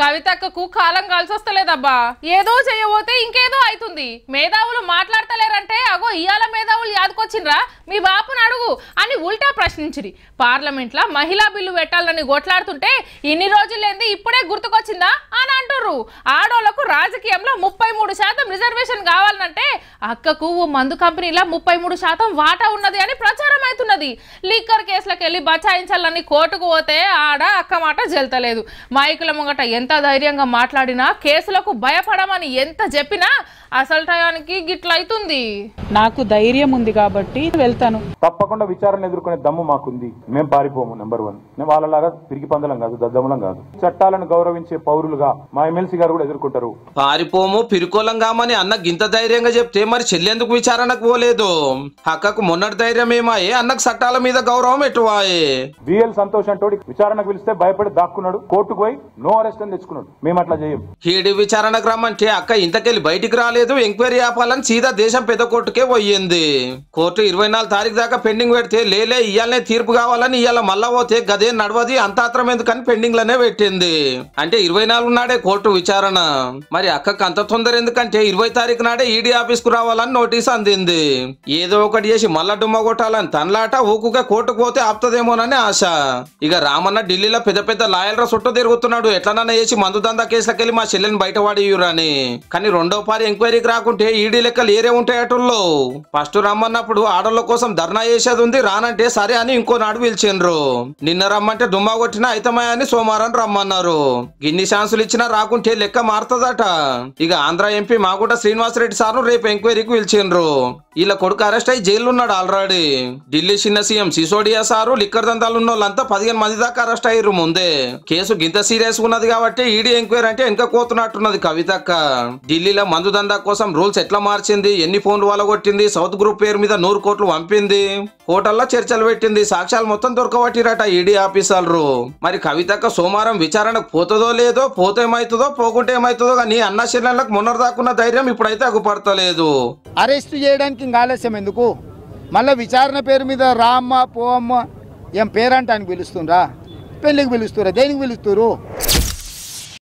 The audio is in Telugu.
కవితక్కకు కాలం కలిసొస్తలేదబ్బా ఏదో చేయబోతే ఇంకేదో అవుతుంది మేధావులు మాట్లాడతలేరంటే అగో ఇయాల మేధావులు యాదకొచ్చిండ్రా మీ బాపును అడుగు అని ఉల్టా ప్రశ్నించిరి పార్లమెంట్లో మహిళా బిల్లు పెట్టాలని కొట్లాడుతుంటే ఇన్ని రోజులేంది ఇప్పుడే గుర్తుకొచ్చిందా అని అంటుర్రు ఆడోళ్లకు రాజకీయంలో ముప్పై మూడు శాతం రిజర్వేషన్ కావాలంటే అక్కకు ఓ మందు కంపెనీలో ముప్పై మూడు శాతం వాటా ఉన్నది అని ప్రచారం చేస్తున్నది లిక్కర్ కేసులకెళ్ళి బచాయించాలని కోర్టుకు పోతే ఆడ అక్క మాట జల్తలేదు మైకుల ముంగట ఎంత ధైర్యంగా మాట్లాడినా కేసులకు భయపడమని ఎంత చెప్పినా అసలు టయానికి అవుతుంది నాకు ధైర్యం ఉంది కాబట్టి వెళ్తాను తప్పకుండా విచారణ ఎదుర్కొనే దమ్ము మాకుంది మేము పారిపోము నెంబర్ వన్ మేము వాళ్ళలాగా తిరిగి పందలం కాదు దద్దములం కాదు చట్టాలను గౌరవించే పౌరులుగా మా ఎమ్మెల్సీ గారు కూడా ఎదుర్కొంటారు పారిపోము పిరుకోలం కామని అన్న గింత ధైర్యంగా చెప్తే మరి చెల్లెందుకు విచారణకు పోలేదు అక్కకు మొన్నటి ధైర్యం ఏమాయే అన్నకు చట్టాల మీద గౌరవం ఎటువాయే బిఎల్ సంతోష్ అంటోడి విచారణకు పిలిస్తే భయపడి దాక్కున్నాడు కోర్టుకు పోయి నో అరెస్ట్ అని తెచ్చుకున్నాడు మేము అట్లా చేయం హీడి విచారణకు రమ్మంటే అక్క ఇంతకెళ్ళి బయటికి రాలేదు రాలేదు ఎంక్వైరీ ఆపాలని సీదా దేశం పెద్ద కోర్టుకే పోయింది కోర్టు ఇరవై నాలుగు తారీఖు దాకా పెండింగ్ పెడితే లేలే ఇయ్యాలనే తీర్పు కావాలని ఇవాళ మళ్ళా పోతే గదే నడవది అంతాత్రం ఎందుకని పెండింగ్ లోనే పెట్టింది అంటే ఇరవై నాలుగు నాడే కోర్టు విచారణ మరి అక్కకు అంత తొందర ఎందుకంటే ఇరవై తారీఖు నాడే ఈడీ ఆఫీస్ కు రావాలని నోటీస్ అందింది ఏదో ఒకటి చేసి మళ్ళా డుమ్మ కొట్టాలని తనలాట ఊకుగా కోర్టుకు పోతే ఆపుతదేమోనని ఆశ ఇక రామన్న ఢిల్లీలో పెద్ద పెద్ద లాయర్ల చుట్టూ తిరుగుతున్నాడు ఎట్లనన్నా చేసి మందు దందా కేసులకెళ్ళి మా చెల్లెని బయటపడేయురని కానీ రెండో పారి ఎంక్వైరీ ఎంక్వైరీకి రాకుంటే ఈడీ లెక్కలు ఏరే ఉంటాయి అటుల్లో ఫస్ట్ రమ్మన్నప్పుడు ఆడోళ్ళ కోసం ధర్నా చేసేది ఉంది రానంటే సరే అని ఇంకో నాడు పిలిచిండ్రు నిన్న రమ్మంటే దుమ్మా కొట్టినా అయితమయ్య అని సోమవారం రమ్మన్నారు గిన్ని ఛాన్సులు ఇచ్చినా రాకుంటే లెక్క మారుతుందట ఇక ఆంధ్ర ఎంపీ మాగుట శ్రీనివాసరెడ్డి సార్ రేపు ఎంక్వైరీకి పిలిచిండ్రు వీళ్ళ కొడుకు అరెస్ట్ అయ్యి జైలు ఉన్నాడు ఆల్రెడీ ఢిల్లీ చిన్న సీఎం సిసోడియా సారు లిక్కర్ దందాలు ఉన్న వాళ్ళంతా పదిహేను మంది దాకా అరెస్ట్ అయ్యారు ముందే కేసు గింత సీరియస్ ఉన్నది కాబట్టి ఈడీ ఎంక్వైరీ అంటే ఇంకా కోతున్నట్టున్నది కవితక్క ఢిల్లీలో మందు దందా కోసం రూల్స్ ఎట్లా మార్చింది ఎన్ని ఫోన్లు వాళ్ళగొట్టింది సౌత్ గ్రూప్ పేరు మీద నూరు కోట్లు పంపింది కోటల్లో చర్చలు పెట్టింది సాక్ష్యాలు మొత్తం దొరకబట్టిరట ఈడీ ఆఫీసర్లు మరి కవితక్క సోమవారం విచారణకు పోతుందో లేదో పోతే ఏమవుతుందో పోకుంటే ఏమవుతుందో కానీ అన్న శరీరాలకు మొన్నదాకున్న ధైర్యం ఇప్పుడైతే అగుపడతలేదు అరెస్ట్ చేయడానికి ఇంకా ఆలస్యం ఎందుకు మళ్ళీ విచారణ పేరు మీద రామ్మ పోమ్మ ఏం పేరంటానికి పిలుస్తుండ్రా పెళ్ళికి పిలుస్తురా దేనికి పిలుస్తురు